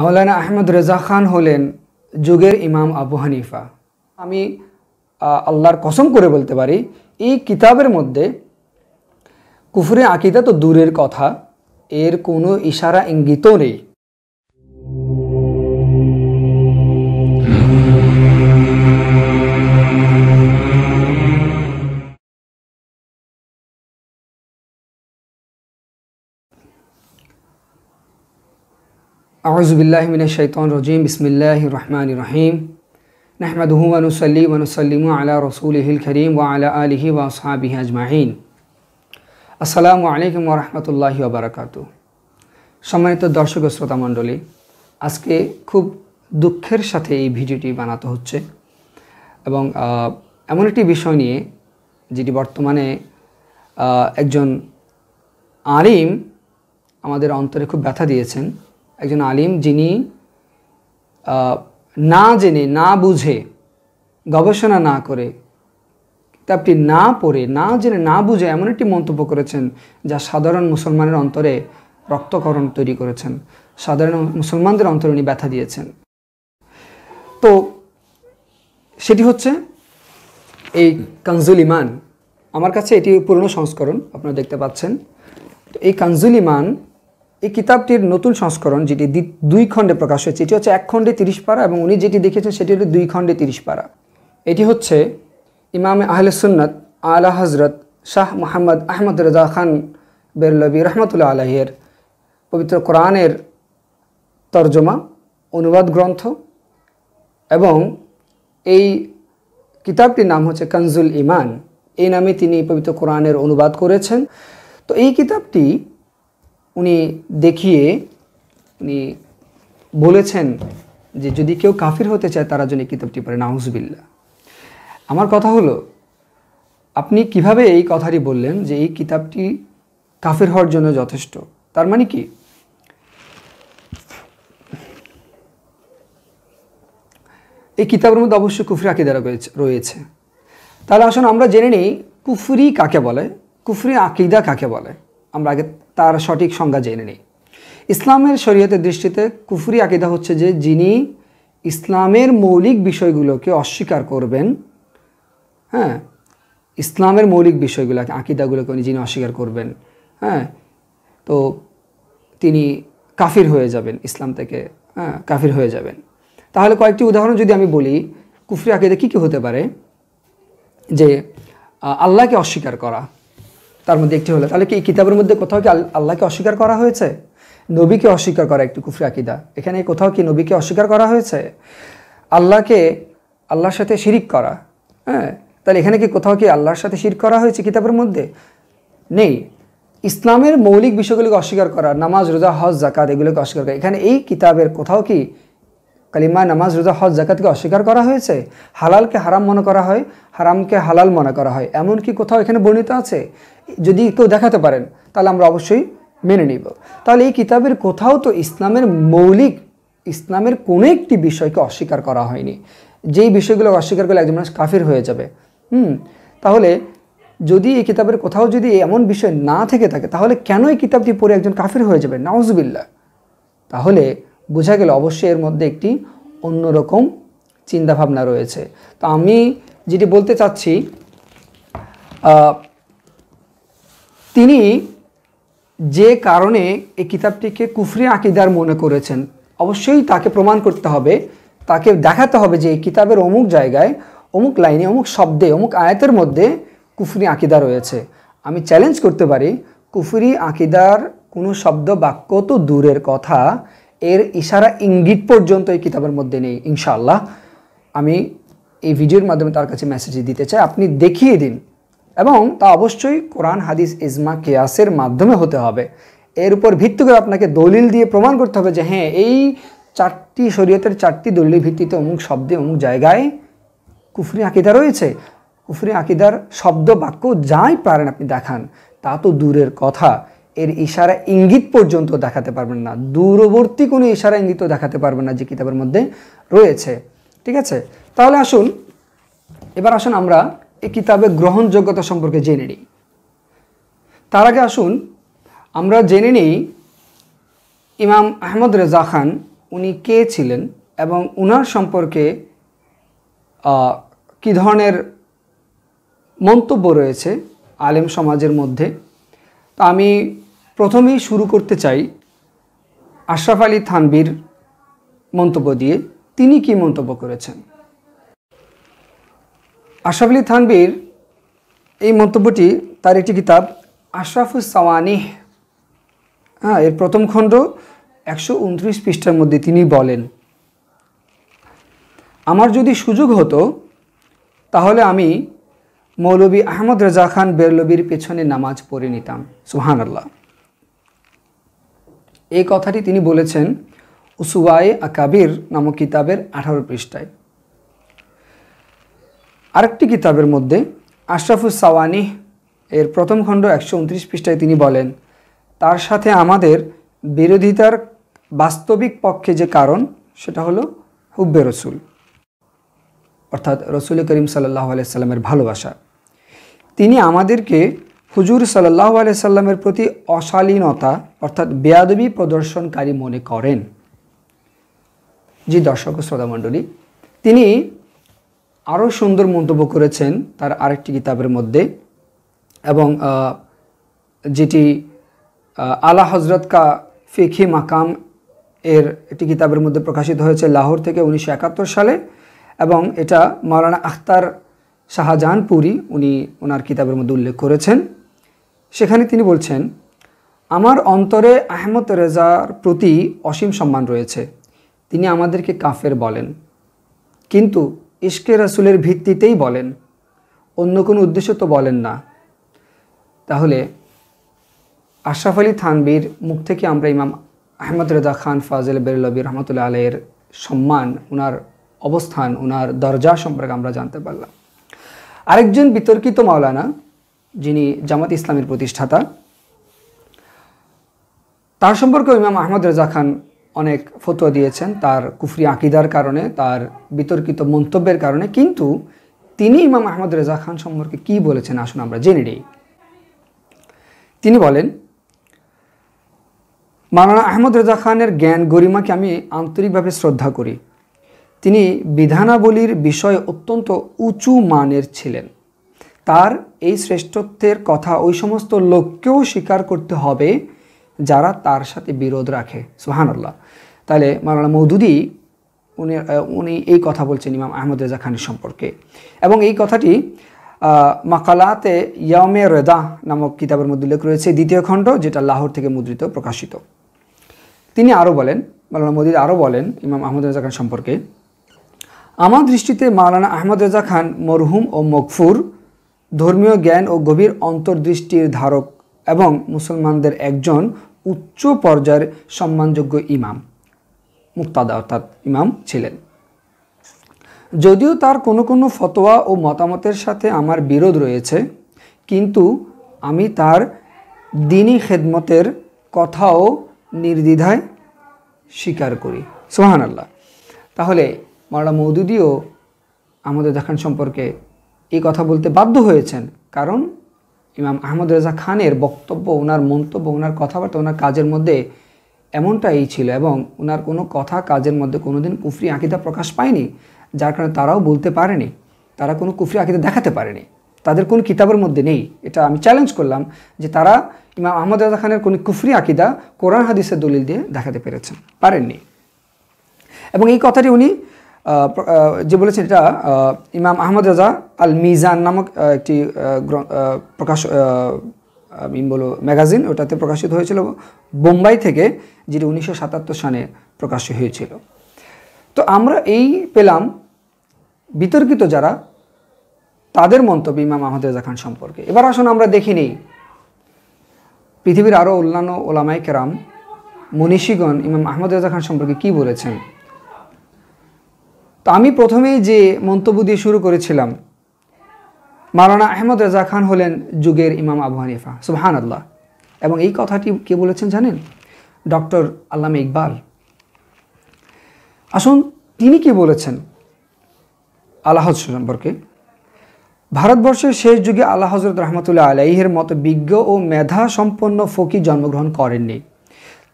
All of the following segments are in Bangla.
মাওলানা আহমদ রেজা খান হলেন যুগের ইমাম আবু হানিফা আমি আল্লাহর কসম করে বলতে পারি এই কিতাবের মধ্যে কুফরে আকিদা তো দূরের কথা এর কোনো ইশারা ইঙ্গিতও নেই আউজবিল্লাহমিন শৈতন রজিম বিসমিল্লাহ রহমান রহিম নাহমাদহু আনুসল্লি ওয়ানুসলিম আলা রসুল হিল করিম ওয়া আলা আলহি ওয়া সাহাবিহি আজমাহিন আসসালামু আলাইকুম ওরহমতুল্লাহ ওবরাকাত সম্মানিত দর্শক শ্রোতা মণ্ডলী আজকে খুব দুঃখের সাথে এই ভিডিওটি বানাতে হচ্ছে এবং এমন একটি বিষয় নিয়ে যেটি বর্তমানে একজন আলিম আমাদের অন্তরে খুব ব্যথা দিয়েছেন একজন আলিম যিনি না জেনে না বুঝে গবেষণা না করে কিতাবটি না পড়ে না জেনে না বুঝে এমন একটি মন্তব্য করেছেন যা সাধারণ মুসলমানের অন্তরে রক্তকরণ তৈরি করেছেন সাধারণ মুসলমানদের অন্তরে উনি ব্যথা দিয়েছেন তো সেটি হচ্ছে এই কানজুল ইমান আমার কাছে এটি পুরনো সংস্করণ আপনারা দেখতে পাচ্ছেন এই কানজুল ইমান এই কিতাবটির নতুন সংস্করণ যেটি দুই খণ্ডে প্রকাশ হয়েছে এটি হচ্ছে এক খণ্ডে তিরিশ পারা এবং উনি যেটি দেখেছেন সেটি হল দুই খণ্ডে তিরিশ পারা এটি হচ্ছে ইমামে আহলে সুন্নত আলা হজরত শাহ মোহাম্মদ আহমদ রেজা খান বেরলবি রহমতুল্লা আলহের পবিত্র কোরআনের তর্জমা অনুবাদ গ্রন্থ এবং এই কিতাবটির নাম হচ্ছে কানজুল ইমান এই নামে তিনি পবিত্র কোরআনের অনুবাদ করেছেন তো এই কিতাবটি উনি দেখিয়ে উনি বলেছেন যে যদি কেউ কাফির হতে চায় তারা যেন কিতাবটি পড়ে নাউজবিল্লা আমার কথা হলো আপনি কিভাবে এই কথাটি বললেন যে এই কিতাবটি কাফের হওয়ার জন্য যথেষ্ট তার মানে কি এই কিতাবের মধ্যে অবশ্যই কুফরি আকিদারা রয়েছে তাহলে আসুন আমরা জেনে নিই কুফরি কাকে বলে কুফরি আকিদা কাকে বলে আমরা আগে তার সঠিক সংজ্ঞা জেনে নিই ইসলামের শরীয়তের দৃষ্টিতে কুফরি আকিদা হচ্ছে যে যিনি ইসলামের মৌলিক বিষয়গুলোকে অস্বীকার করবেন হ্যাঁ ইসলামের মৌলিক বিষয়গুলোকে আকিদাগুলোকে উনি যিনি অস্বীকার করবেন হ্যাঁ তো তিনি কাফির হয়ে যাবেন ইসলাম থেকে হ্যাঁ কাফির হয়ে যাবেন তাহলে কয়েকটি উদাহরণ যদি আমি বলি কুফরি আকিদা কী কী হতে পারে যে আল্লাহকে অস্বীকার করা তার মধ্যে একটি হলো তাহলে কি এই কিতাবের মধ্যে কোথাও কি আল্লাহকে অস্বীকার করা হয়েছে নবীকে অস্বীকার করা একটি কুফরি আকিদা এখানে কোথাও কি নবীকে অস্বীকার করা হয়েছে আল্লাহকে আল্লাহর সাথে শিরিক করা হ্যাঁ তাহলে এখানে কি কোথাও কি আল্লাহর সাথে শির করা হয়েছে কিতাবের মধ্যে নেই ইসলামের মৌলিক বিষয়গুলিকে অস্বীকার করা নামাজ রোজা হজ জাকাত এগুলোকে অস্বীকার করা এখানে এই কিতাবের কোথাও কি কালিমা নামাজ রোজা হজ জাকাতকে অস্বীকার করা হয়েছে হালালকে হারাম মনে করা হয় হারামকে হালাল মনে করা হয় এমন কি কোথাও এখানে বর্ণিত আছে যদি কেউ দেখাতে পারেন তাহলে আমরা অবশ্যই মেনে নিব তাহলে এই কিতাবের কোথাও তো ইসলামের মৌলিক ইসলামের কোনো একটি বিষয়কে অস্বীকার করা হয়নি যেই বিষয়গুলো অস্বীকার করলে একজন মানুষ কাফির হয়ে যাবে হুম তাহলে যদি এই কিতাবের কোথাও যদি এমন বিষয় না থেকে থাকে তাহলে কেন এই কিতাবটি পড়ে একজন কাফির হয়ে যাবে নাউজবিল্লা তাহলে বোঝা গেল অবশ্যই এর মধ্যে একটি অন্যরকম চিন্তাভাবনা রয়েছে তো আমি যেটি বলতে চাচ্ছি তিনি যে কারণে এই কিতাবটিকে কুফরি আকিদার মনে করেছেন অবশ্যই তাকে প্রমাণ করতে হবে তাকে দেখাতে হবে যে এই কিতাবের অমুক জায়গায় অমুক লাইনে অমুক শব্দে অমুক আয়াতের মধ্যে কুফরি আকিদা রয়েছে আমি চ্যালেঞ্জ করতে পারি কুফরি আকিদার কোনো শব্দ বাক্য তো দূরের কথা এর ইশারা ইঙ্গিত পর্যন্ত এই কিতাবের মধ্যে নেই ইনশাআল্লাহ আমি এই ভিডিওর মাধ্যমে তার কাছে মেসেজ দিতে চাই আপনি দেখিয়ে দিন এবং তা অবশ্যই কোরআন হাদিস ইজমা কেয়াসের মাধ্যমে হতে হবে এর উপর ভিত্তি করে আপনাকে দলিল দিয়ে প্রমাণ করতে হবে যে হ্যাঁ এই চারটি শরীয়তের চারটি দলিল ভিত্তিতে অমুক শব্দে অমুক জায়গায় কুফরি আকিদা রয়েছে কুফরি আকিদার শব্দ বাক্য যাই পারেন আপনি দেখান তা তো দূরের কথা এর ইশারা ইঙ্গিত পর্যন্ত দেখাতে পারবেন না দূরবর্তী কোনো ইশারা ইঙ্গিতও দেখাতে পারবেন না যে কিতাবের মধ্যে রয়েছে ঠিক আছে তাহলে আসুন এবার আসুন আমরা এই কিতাবে গ্রহণযোগ্যতা সম্পর্কে জেনে নিই তার আগে আসুন আমরা জেনে নিই ইমাম আহমদ রেজা খান উনি কে ছিলেন এবং উনার সম্পর্কে কী ধরনের মন্তব্য রয়েছে আলেম সমাজের মধ্যে তো আমি প্রথমেই শুরু করতে চাই আশরাফ আলী থানবির মন্তব্য দিয়ে তিনি কি মন্তব্য করেছেন আশরাফ আলী থানবির এই মন্তব্যটি তার একটি কিতাব আশরাফুসাওয়ানি হ্যাঁ এর প্রথম খণ্ড একশো উনত্রিশ পৃষ্ঠার মধ্যে তিনি বলেন আমার যদি সুযোগ হতো তাহলে আমি মৌলবী আহমদ রেজা খান বেরলবির পেছনে নামাজ পড়ে নিতাম সুহান আল্লাহ এই কথাটি তিনি বলেছেন উসুয়ায় আকাবির নামক কিতাবের আঠারো পৃষ্ঠায় আরেকটি কিতাবের মধ্যে আশরাফুস সাওয়ানি এর প্রথম খণ্ড একশো উনত্রিশ পৃষ্ঠায় তিনি বলেন তার সাথে আমাদের বিরোধিতার বাস্তবিক পক্ষে যে কারণ সেটা হলো হুব্বে রসুল অর্থাৎ রসুল করিম সাল্লাহ আলাইসাল্লামের ভালোবাসা তিনি আমাদেরকে হুজুর সাল্লাহ আলাইসাল্লামের প্রতি অশালীনতা অর্থাৎ বেয়াদবি প্রদর্শনকারী মনে করেন জি দর্শক শ্রোতামণ্ডলী তিনি আরও সুন্দর মন্তব্য করেছেন তার আরেকটি কিতাবের মধ্যে এবং যেটি আলা হজরত কা ফিখি মাকাম এর একটি কিতাবের মধ্যে প্রকাশিত হয়েছে লাহোর থেকে উনিশশো সালে এবং এটা মৌলানা আখতার শাহজাহানপুরি উনি ওনার কিতাবের মধ্যে উল্লেখ করেছেন সেখানে তিনি বলছেন আমার অন্তরে আহমদ রেজার প্রতি অসীম সম্মান রয়েছে তিনি আমাদেরকে কাফের বলেন কিন্তু ইশকে রাসুলের ভিত্তিতেই বলেন অন্য কোনো উদ্দেশ্য তো বলেন না তাহলে আশরাফ আলী থানবির মুখ থেকে আমরা ইমাম আহমদ রেজা খান ফাজেল বেরলবির রহমতুল্লাহ আলের সম্মান ওনার অবস্থান ওনার দরজা সম্পর্কে আমরা জানতে পারলাম আরেকজন বিতর্কিত মাওলানা যিনি জামাত ইসলামের প্রতিষ্ঠাতা তার সম্পর্কেও ইমাম আহমদ রেজা খান অনেক ফতোয়া দিয়েছেন তার কুফরি আকিদার কারণে তার বিতর্কিত মন্তব্যের কারণে কিন্তু তিনি ইমাম আহমদ রেজা খান সম্পর্কে কি বলেছেন আসুন আমরা জেনে নিই তিনি বলেন মানানা আহমদ রেজা খানের জ্ঞান গরিমাকে আমি আন্তরিকভাবে শ্রদ্ধা করি তিনি বিধানাবলীর বিষয়ে অত্যন্ত উঁচু মানের ছিলেন তার এই শ্রেষ্ঠত্বের কথা ওই সমস্ত লোককেও স্বীকার করতে হবে যারা তার সাথে বিরোধ রাখে সুহানুল্লাহ তাহলে মালানা মৌদুদি উনি উনি এই কথা বলছেন ইমাম আহমদ রেজা খানের সম্পর্কে এবং এই কথাটি মাকালাতে ইয়ামে রেদা নামক কিতাবের মধ্যে উল্লেখ রয়েছে দ্বিতীয় খণ্ড যেটা লাহোর থেকে মুদ্রিত প্রকাশিত তিনি আরও বলেন মালানা মোদির আরও বলেন ইমাম আহমদ রেজা খান সম্পর্কে আমার দৃষ্টিতে মাওলানা আহমদ রেজা খান মরহুম ও মকফুর ধর্মীয় জ্ঞান ও গভীর অন্তর্দৃষ্টির ধারক এবং মুসলমানদের একজন উচ্চ পর্যায়ের সম্মানযোগ্য ইমাম মুক্তাদা অর্থাৎ ইমাম ছিলেন যদিও তার কোনো কোনো ফতোয়া ও মতামতের সাথে আমার বিরোধ রয়েছে কিন্তু আমি তার দিনী খেদমতের কথাও নির্দ্বিধায় স্বীকার করি সোহান আল্লাহ তাহলে মারা মৌদুদিও আমাদের দেখান সম্পর্কে এই কথা বলতে বাধ্য হয়েছেন কারণ ইমাম আহমদ রেজা খানের বক্তব্য ওনার মন্তব্য ওনার কথাবার্তা ওনার কাজের মধ্যে এমনটাই ছিল এবং ওনার কোনো কথা কাজের মধ্যে কোনো দিন কুফরি আঁকিদা প্রকাশ পায়নি যার কারণে তারাও বলতে পারেনি তারা কোনো কুফরি আঁকিদা দেখাতে পারেনি তাদের কোন কিতাবের মধ্যে নেই এটা আমি চ্যালেঞ্জ করলাম যে তারা ইমাম আহমদ রাজা খানের কোনো কুফরি আকিদা কোরআন হাদিসের দলিল দিয়ে দেখাতে পেরেছেন পারেননি এবং এই কথাটি উনি যে বলেছেন এটা ইমাম আহমদ রাজা আল মিজান নামক একটি প্রকাশ আমি বলো ম্যাগাজিন ওটাতে প্রকাশিত হয়েছিল বোম্বাই থেকে যেটি উনিশশো সালে প্রকাশিত হয়েছিল তো আমরা এই পেলাম বিতর্কিত যারা তাদের মন্তব্য ইমাম আহমদ রাজা খান সম্পর্কে এবার আসুন আমরা দেখি নেই পৃথিবীর আরও অন্যান্য ওলামাই কেরাম মনীষীগণ ইমাম আহমদ রাজা খান সম্পর্কে কি বলেছেন আমি প্রথমেই যে মন্তব্য দিয়ে শুরু করেছিলাম মারানা আহমদ রাজা খান হলেন যুগের ইমাম আবু হানিফা সুবহান আল্লাহ এবং এই কথাটি কে বলেছেন জানেন ডক্টর আল্লামে ইকবাল আসুন তিনি কে বলেছেন আলাহজ সম্পর্কে ভারতবর্ষের শেষ যুগে আল্লাহ হজরত রহমতুল্লাহ আলাইহের মতো বিজ্ঞ ও মেধা সম্পন্ন ফকি জন্মগ্রহণ করেননি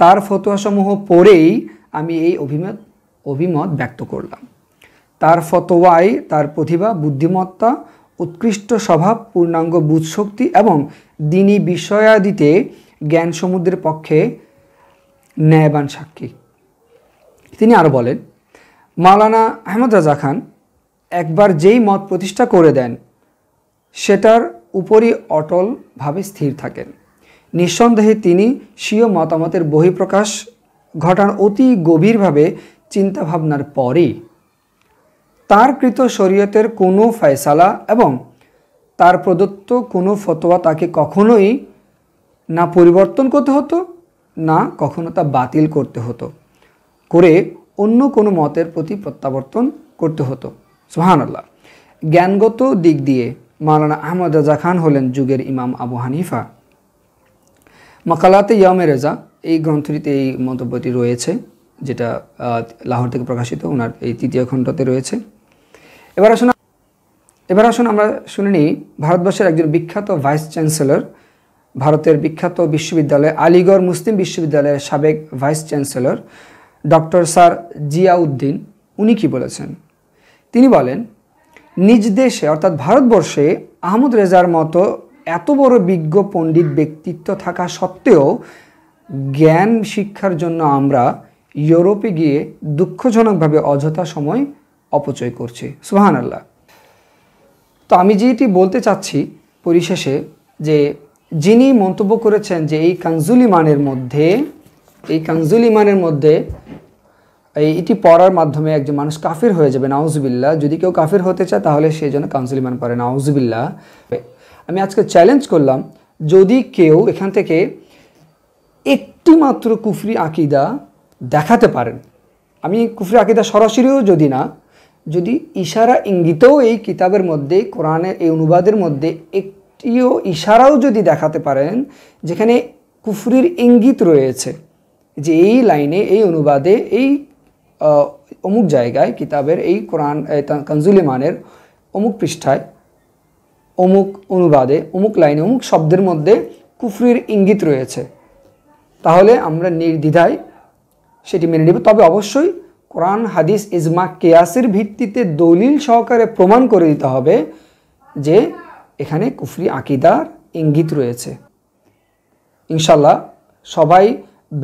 তার ফতোয়াসমূহ পড়েই আমি এই অভিমত অভিমত ব্যক্ত করলাম তার ফতোয়াই তার প্রতিভা বুদ্ধিমত্তা উৎকৃষ্ট স্বভাব পূর্ণাঙ্গ বুধশক্তি এবং দিনী বিষয়াদিতে জ্ঞান সমুদ্রের পক্ষে ন্যায়বান সাক্ষী তিনি আরও বলেন মালানা আহমদ রাজা খান একবার যেই মত প্রতিষ্ঠা করে দেন সেটার উপরই অটলভাবে স্থির থাকেন নিঃসন্দেহে তিনি স্বীয় মতামতের বহিঃপ্রকাশ ঘটান অতি গভীরভাবে চিন্তাভাবনার পরেই তার কৃত শরীয়তের কোনো ফয়সালা এবং তার প্রদত্ত কোনো ফতোয়া তাকে কখনোই না পরিবর্তন করতে হতো না কখনো তা বাতিল করতে হতো করে অন্য কোনো মতের প্রতি প্রত্যাবর্তন করতে হতো আল্লাহ জ্ঞানগত দিক দিয়ে মালানা আহমদ রাজা খান হলেন যুগের ইমাম আবু হানিফা মাকালাতে ইয়ামে রেজা এই গ্রন্থটিতে এই মন্তব্যটি রয়েছে যেটা লাহোর থেকে প্রকাশিত ওনার এই তৃতীয় খণ্ডতে রয়েছে এবার আসুন এবার আসুন আমরা শুনে নিই ভারতবর্ষের একজন বিখ্যাত ভাইস চ্যান্সেলর ভারতের বিখ্যাত বিশ্ববিদ্যালয় আলিগড় মুসলিম বিশ্ববিদ্যালয়ের সাবেক vice chancellor doctor sir Ziauddin উনি কি বলেছেন তিনি বলেন নিজ দেশে অর্থাৎ ভারতবর্ষে আহমদ রেজার মতো এত বড় বিজ্ঞ পণ্ডিত ব্যক্তিত্ব থাকা সত্ত্বেও জ্ঞান শিক্ষার জন্য আমরা ইউরোপে গিয়ে দুঃখজনকভাবে অযথা সময় অপচয় করছে সুহান আল্লাহ তো আমি যেটি বলতে চাচ্ছি পরিশেষে যে যিনি মন্তব্য করেছেন যে এই কাঞ্জুলিমানের মধ্যে এই কাঞ্জুলিমানের মধ্যে এই এটি পড়ার মাধ্যমে একজন মানুষ কাফির হয়ে যাবে নাউজবিল্লা যদি কেউ কাফির হতে চায় তাহলে সেই জন্য কাউন্সিলিমান পরে নাউজবিল্লা আমি আজকে চ্যালেঞ্জ করলাম যদি কেউ এখান থেকে একটি মাত্র কুফরি আকিদা দেখাতে পারেন আমি কুফরি আকিদা সরাসরিও যদি না যদি ইশারা ইঙ্গিতও এই কিতাবের মধ্যে কোরআনে এই অনুবাদের মধ্যে একটিও ইশারাও যদি দেখাতে পারেন যেখানে কুফরির ইঙ্গিত রয়েছে যে এই লাইনে এই অনুবাদে এই অমুক জায়গায় কিতাবের এই কোরআন কনজুলিমানের অমুক পৃষ্ঠায় অমুক অনুবাদে অমুক লাইনে অমুক শব্দের মধ্যে কুফরির ইঙ্গিত রয়েছে তাহলে আমরা নির্দ্বিধায় সেটি মেনে নেব তবে অবশ্যই কোরআন হাদিস ইজমা কেয়াসের ভিত্তিতে দলিল সহকারে প্রমাণ করে দিতে হবে যে এখানে কুফরি আকিদার ইঙ্গিত রয়েছে ইনশাল্লাহ সবাই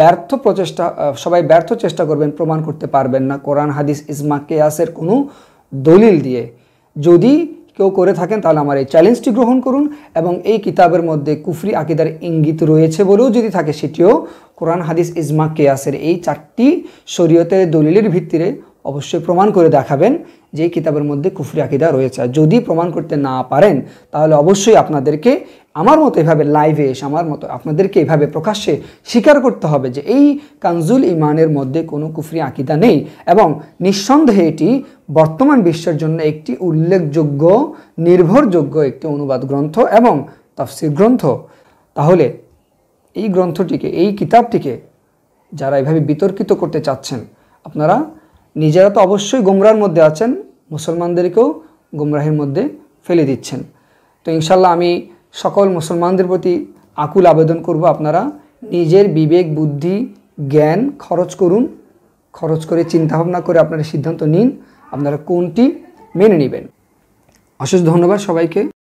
ব্যর্থ প্রচেষ্টা সবাই ব্যর্থ চেষ্টা করবেন প্রমাণ করতে পারবেন না কোরআন হাদিস ইজমা কেয়াসের কোনো দলিল দিয়ে যদি কেউ করে থাকেন তাহলে আমার এই চ্যালেঞ্জটি গ্রহণ করুন এবং এই কিতাবের মধ্যে কুফরি আকিদার ইঙ্গিত রয়েছে বলেও যদি থাকে সেটিও কোরআন হাদিস ইজমা কেয়াসের এই চারটি শরীয়তের দলিলের ভিত্তিতে অবশ্যই প্রমাণ করে দেখাবেন যে কিতাবের মধ্যে কুফরি আকিদা রয়েছে যদি প্রমাণ করতে না পারেন তাহলে অবশ্যই আপনাদেরকে আমার মতো এভাবে লাইভে এসে আমার মতো আপনাদেরকে এভাবে প্রকাশ্যে স্বীকার করতে হবে যে এই কানজুল ইমানের মধ্যে কোনো কুফরি আঁকিদা নেই এবং নিঃসন্দেহে এটি বর্তমান বিশ্বের জন্য একটি উল্লেখযোগ্য নির্ভরযোগ্য একটি অনুবাদ গ্রন্থ এবং তাফসির গ্রন্থ তাহলে এই গ্রন্থটিকে এই কিতাবটিকে যারা এভাবে বিতর্কিত করতে চাচ্ছেন আপনারা নিজেরা তো অবশ্যই গোমরার মধ্যে আছেন মুসলমানদেরকেও গোমরাহের মধ্যে ফেলে দিচ্ছেন তো ইনশাল্লাহ আমি সকল মুসলমানদের প্রতি আকুল আবেদন করব আপনারা নিজের বিবেক বুদ্ধি জ্ঞান খরচ করুন খরচ করে চিন্তাভাবনা করে আপনারা সিদ্ধান্ত নিন আপনারা কোনটি মেনে নেবেন অশেষ ধন্যবাদ সবাইকে